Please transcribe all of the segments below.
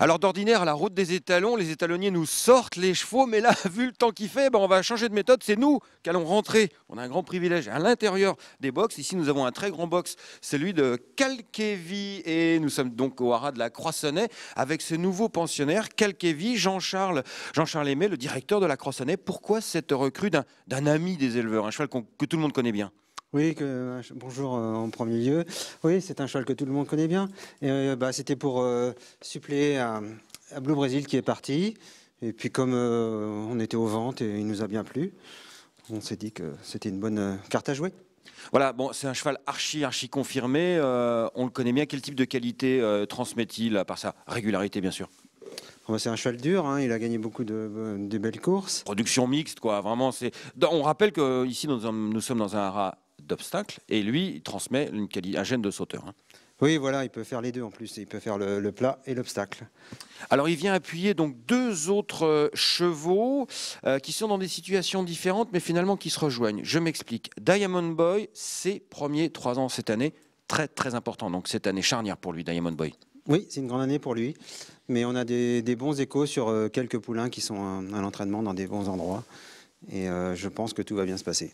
Alors d'ordinaire, la route des étalons, les étalonniers nous sortent les chevaux, mais là, vu le temps qu'il fait, ben, on va changer de méthode. C'est nous qui allons rentrer. On a un grand privilège à l'intérieur des box. Ici, nous avons un très grand box, celui de Calkevi, Et nous sommes donc au haras de la Croissonnais avec ce nouveau pensionnaire, Calkevi, Jean-Charles Jean -Charles Aimé, le directeur de la Croissonnais. Pourquoi cette recrue d'un ami des éleveurs, un cheval que tout le monde connaît bien oui, euh, bonjour euh, en premier lieu. Oui, c'est un cheval que tout le monde connaît bien. Et euh, bah, c'était pour suppléer à, Blue Brésil qui est parti. Et puis comme on était aux ventes et il nous a bien plu, on s'est dit que c'était une bonne carte à jouer. Voilà, bon, c'est un cheval archi, archi confirmé. on le connaît bien. Quel type de qualité transmet-il, par sa régularité, bien sûr oh, bah, c'est un cheval dur, hein. il a gagné beaucoup de, belles courses. Production mixte, quoi, vraiment. On rappelle que ici, nous, sommes dans un Obstacle et lui, il transmet un gène de sauteur. Hein. Oui, voilà, il peut faire les deux en plus. Il peut faire le, plat et l'obstacle. Alors, il vient appuyer donc deux autres euh, chevaux euh, qui sont dans des situations différentes, mais finalement qui se rejoignent. Je m'explique. Diamond Boy, ses premiers trois ans cette année, très très important. Donc cette année charnière pour lui, Diamond Boy. Oui, c'est une grande année pour lui, mais on a des, bons échos sur euh, quelques poulains qui sont à, l'entraînement dans des bons endroits, et je pense que tout va bien se passer.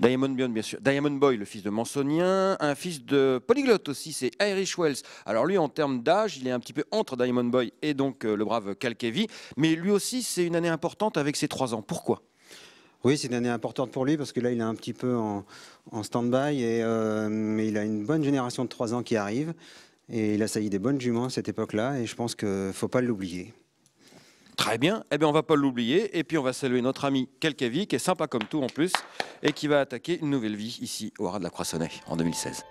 Diamond Boy, le fils de Mansonien, un fils de polyglotte aussi, c'est Irish Wells. Alors lui, en termes d'âge, il est un petit peu entre Diamond Boy et donc euh, le brave Calkevi, mais lui aussi, c'est une année importante avec ses trois ans. Pourquoi oui, c'est une année importante pour lui parce que là, il est un petit peu en, stand-by, et, euh, mais il a une bonne génération de trois ans qui arrive. Et il a sailli des bonnes juments à cette époque-là, et je pense qu'il ne faut pas l'oublier. Très bien, eh bien on va pas l'oublier et puis on va saluer notre ami Kelkevi qui est sympa comme tout en plus et qui va attaquer une nouvelle vie ici au Ras de la Croissonnais en 2016.